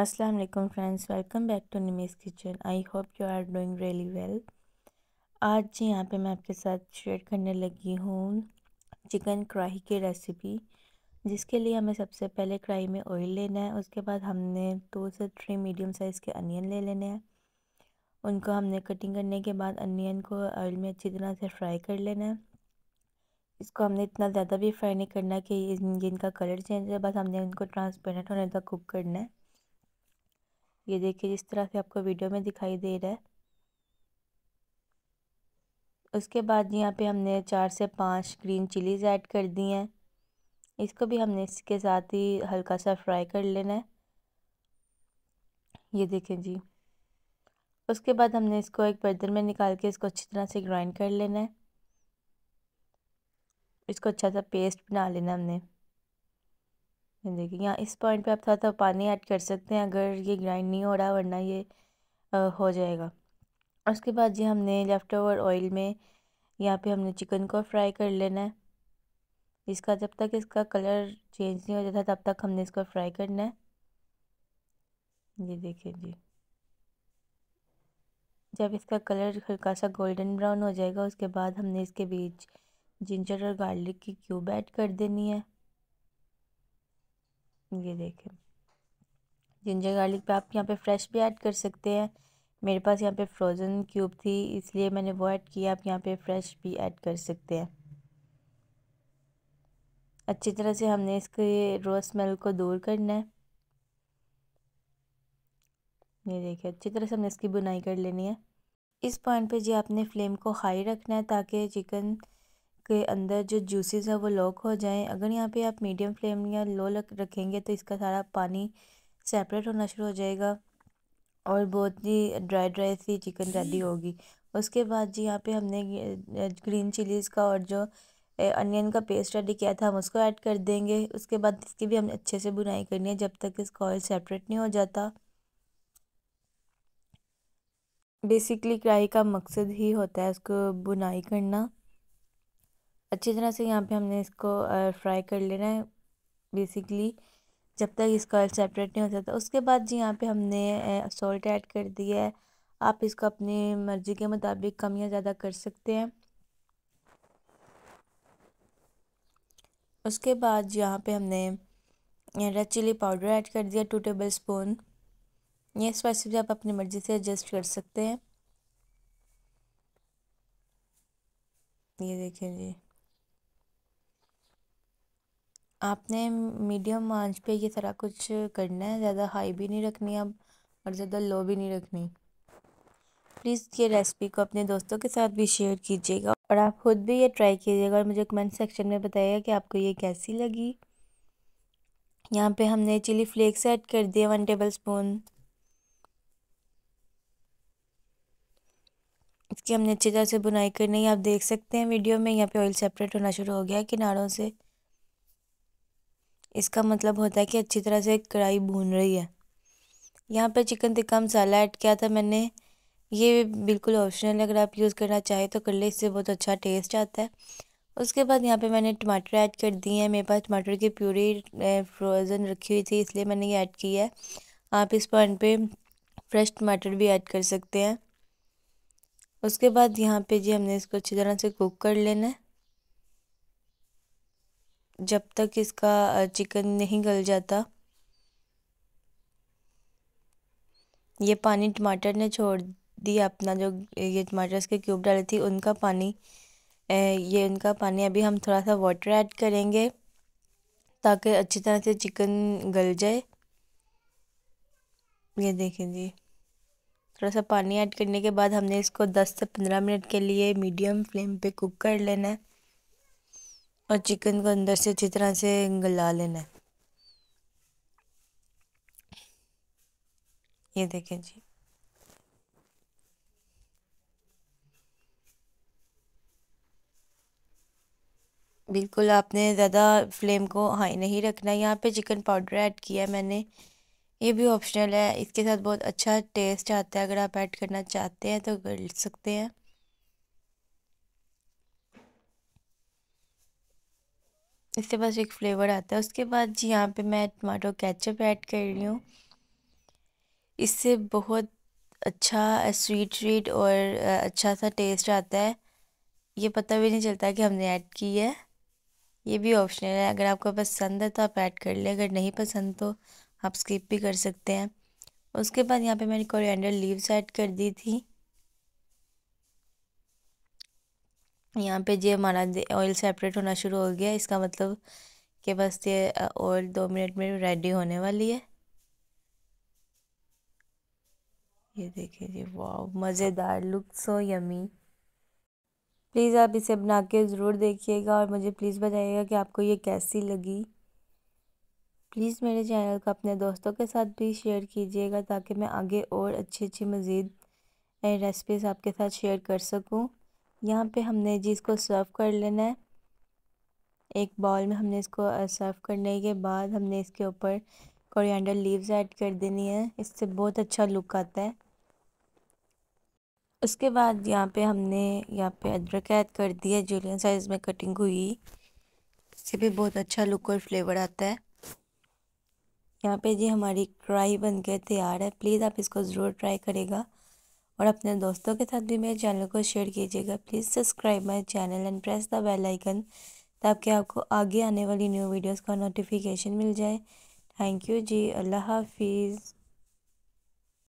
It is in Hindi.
अस्सलाम वालेकुम friends welcome back to Nimesh kitchen I hope you are doing really well आज जी यहाँ पे मैं आपके साथ शेयर करने लगी हूँ चिकन कढ़ाई की रेसिपी जिसके लिए हमें सबसे पहले कढ़ाई में ऑयल लेना है उसके बाद हमने दो से थ्री मीडियम साइज़ के अनियन ले लेने हैं उनको हमने कटिंग करने के बाद अनियन को ऑयल में अच्छी तरह से फ्राई कर लेना है इसको हमने इतना ज़्यादा भी फ्राई नहीं करना कि इनका कलर चेंज है बस हमने उनको ट्रांसपेरेंट होने तक कुक करना है ये देखिए जिस तरह से आपको वीडियो में दिखाई दे रहा है उसके बाद यहाँ पे हमने चार से पाँच ग्रीन चिलीज़ ऐड कर दी हैं इसको भी हमने इसके साथ ही हल्का सा फ्राई कर लेना है ये देखें जी उसके बाद हमने इसको एक बर्तन में निकाल के इसको अच्छी तरह से ग्राइंड कर लेना है इसको अच्छा सा पेस्ट बना लेना हमने ये देखिए यहाँ इस पॉइंट पे आप थोड़ा थोड़ा पानी ऐड कर सकते हैं अगर ये ग्राइंड नहीं हो रहा वरना ये आ, हो जाएगा उसके बाद जी हमने लेफ़्ट ओवर ऑयल में यहाँ पे हमने चिकन को फ्राई कर लेना है इसका जब तक इसका कलर चेंज नहीं हो जाता तब तक हमने इसको फ्राई करना है ये देखिए जी जब इसका कलर हल्का सा गोल्डन ब्राउन हो जाएगा उसके बाद हमने इसके बीच जिंजर और गार्लिक की क्यूब ऐड कर देनी है ये देखें जिंजर गार्लिक पे आप यहाँ पे फ्रेश भी ऐड कर सकते हैं मेरे पास यहाँ पे फ्रोज़न क्यूब थी इसलिए मैंने वो ऐड किया आप यहाँ पे फ्रेश भी ऐड कर सकते हैं अच्छी तरह से हमने इसके रो स्मेल को दूर करना है ये देखिए अच्छी तरह से हमने इसकी बुनाई कर लेनी है इस पॉइंट पे जी आपने फ्लेम को हाई रखना है ताकि चिकन के अंदर जो जूसेस है वो लॉक हो जाएं अगर यहाँ पे आप मीडियम फ्लेम या लो रखेंगे तो इसका सारा पानी सेपरेट होना शुरू हो जाएगा और बहुत ही ड्राई ड्राई सी चिकन रेडी होगी उसके बाद जी यहाँ पे हमने ग्रीन चिलीज़ का और जो अनियन का पेस्ट रेडी किया था हम उसको ऐड कर देंगे उसके बाद इसकी भी हमें अच्छे से बुनाई करनी है जब तक इसका ऑयल सेपरेट नहीं हो जाता बेसिकली कढ़ाई का मकसद ही होता है उसको बुनाई करना अच्छी तरह से यहाँ पे हमने इसको फ्राई कर लेना है बेसिकली जब तक इसका ऑयल सेपरेट नहीं हो जाता उसके बाद जी यहाँ पे हमने सॉल्ट ऐड कर दिया है आप इसको अपनी मर्ज़ी के मुताबिक कम या ज़्यादा कर सकते हैं उसके बाद यहाँ पे हमने रेड चिली पाउडर ऐड कर दिया टू टेबल स्पून ये स्पाइसेस भी आप अपनी मर्ज़ी से एडजस्ट कर सकते हैं ये देखें जी आपने मीडियम आंच पे ये सारा कुछ करना है ज़्यादा हाई भी नहीं रखनी अब और ज़्यादा लो भी नहीं रखनी प्लीज़ ये रेसिपी को अपने दोस्तों के साथ भी शेयर कीजिएगा और आप ख़ुद भी ये ट्राई कीजिएगा और मुझे कमेंट सेक्शन में बताइएगा कि आपको ये कैसी लगी यहाँ पे हमने चिली फ्लेक्स ऐड कर दिए वन टेबल स्पून इसकी हमने अच्छी तरह से बुनाई करनी है आप देख सकते हैं वीडियो में यहाँ पे ऑयल सेपरेट होना शुरू हो गया है किनारों से इसका मतलब होता है कि अच्छी तरह से कढ़ाई भून रही है यहाँ पर चिकन टिक्का मसाला ऐड किया था मैंने ये बिल्कुल ऑप्शनल अगर आप यूज़ करना चाहें तो कर ले इससे बहुत अच्छा टेस्ट आता है उसके बाद यहाँ पे मैंने टमाटर ऐड कर दिए हैं मेरे पास टमाटर की प्यूरी फ्रोज़न रखी हुई थी इसलिए मैंने ये ऐड की है आप इस पॉइंट पे फ्रेश टमाटर भी ऐड कर सकते हैं उसके बाद यहाँ पे जी हमने इसको अच्छी तरह से कुक कर लेना है जब तक इसका चिकन नहीं गल जाता ये पानी टमाटर ने छोड़ दिया अपना जो ये टमाटर्स के क्यूब डाले थी उनका पानी ये उनका पानी अभी हम थोड़ा सा वाटर ऐड करेंगे ताकि अच्छी तरह से चिकन गल जाए ये देखें जी थोड़ा सा पानी ऐड करने के बाद हमने इसको 10 से 15 मिनट के लिए मीडियम फ्लेम पे कुक कर लेना है और चिकन को अंदर से अच्छी तरह से गला लेना है ये देखें जी बिल्कुल आपने ज़्यादा फ्लेम को हाई नहीं रखना यहाँ पे चिकन पाउडर ऐड किया है मैंने ये भी ऑप्शनल है इसके साथ बहुत अच्छा टेस्ट आता है अगर आप ऐड करना चाहते हैं तो कर सकते हैं इससे बस एक फ्लेवर आता है उसके बाद जी यहाँ पे मैं टमाटो केचप ऐड कर रही हूँ इससे बहुत अच्छा स्वीट स्वीट और अच्छा सा टेस्ट आता है ये पता भी नहीं चलता कि हमने ऐड की है ये भी ऑप्शनल है अगर आपको पसंद है तो आप ऐड कर लें अगर नहीं पसंद तो आप स्किप भी कर सकते हैं उसके बाद यहाँ पे मैंने कोरिएंडर लीव्स ऐड कर दी थी यहाँ पे जी हमारा ऑयल सेपरेट होना शुरू हो गया इसका मतलब कि बस ये ऑयल दो मिनट में रेडी होने वाली है ये देखिए जी वाह मज़ेदार लुक सो यमी प्लीज़ आप इसे बना के ज़रूर देखिएगा और मुझे प्लीज़ बताइएगा कि आपको ये कैसी लगी प्लीज़ मेरे चैनल को अपने दोस्तों के साथ भी शेयर कीजिएगा ताकि मैं आगे और अच्छी अच्छी मज़ीद रेसिपीज़ आपके साथ शेयर कर सकूँ यहाँ पे हमने जी इसको सर्व कर लेना है एक बॉल में हमने इसको सर्व करने के बाद हमने इसके ऊपर कोरिएंडर लीव्स ऐड कर देनी है इससे बहुत अच्छा लुक आता है उसके बाद यहाँ पे हमने यहाँ पे अदरक ऐड कर दिया जूलियन साइज़ में कटिंग हुई इससे भी बहुत अच्छा लुक और फ्लेवर आता है यहाँ पे जी हमारी कढ़ाई बन के तैयार है प्लीज़ आप इसको ज़रूर ट्राई करेगा और अपने दोस्तों के साथ भी मेरे चैनल को शेयर कीजिएगा please subscribe my channel and press the bell icon ताकि आपको आगे आने वाली न्यू वीडियोस का नोटिफिकेशन मिल जाए थैंक यू जी अल्लाह हाफिज़